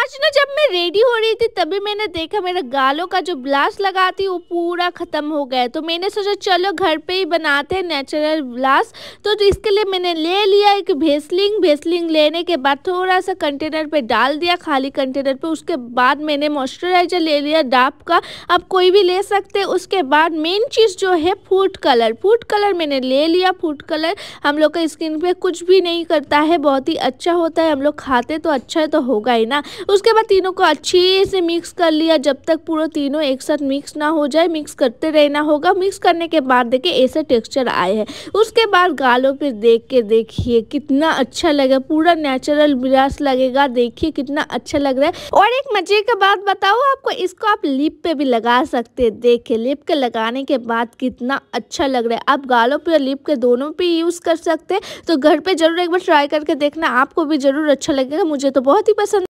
आज ना जब मैं रेडी हो रही थी तभी मैंने देखा मेरा गालों का जो ब्लास्ट लगा थी वो पूरा ख़त्म हो गया तो मैंने सोचा चलो घर पे ही बनाते हैं नेचुरल ब्लास्ट तो इसके लिए मैंने ले लिया एक भेसलिंग भेसलिंग लेने के बाद थोड़ा सा कंटेनर पे डाल दिया खाली कंटेनर पे उसके बाद मैंने मॉइस्चराइजर ले लिया डाप का आप कोई भी ले सकते उसके बाद मेन चीज़ जो है फूड कलर फूड कलर मैंने ले लिया फूड कलर हम लोग का स्किन पर कुछ भी नहीं करता है बहुत ही अच्छा होता है हम लोग खाते तो अच्छा तो होगा ही ना तो उसके बाद तीनों को अच्छे से मिक्स कर लिया जब तक पूरा तीनों एक साथ मिक्स ना हो जाए मिक्स करते रहना होगा मिक्स करने के बाद देखिए ऐसे टेक्सचर आए हैं उसके बाद गालों पे देख के देखिए कितना अच्छा लगा पूरा नेचुरल ब्रश लगेगा देखिए कितना अच्छा लग रहा है और एक मजे का बात बताओ आपको इसको आप लिप पे भी लगा सकते हैं देखिए लिप के लगाने के बाद कितना अच्छा लग रहा है आप गालों पे और लिप के दोनों पे यूज़ कर सकते हैं तो घर पे ज़रूर एक बार ट्राई करके देखना आपको भी ज़रूर अच्छा लगेगा मुझे तो बहुत ही पसंद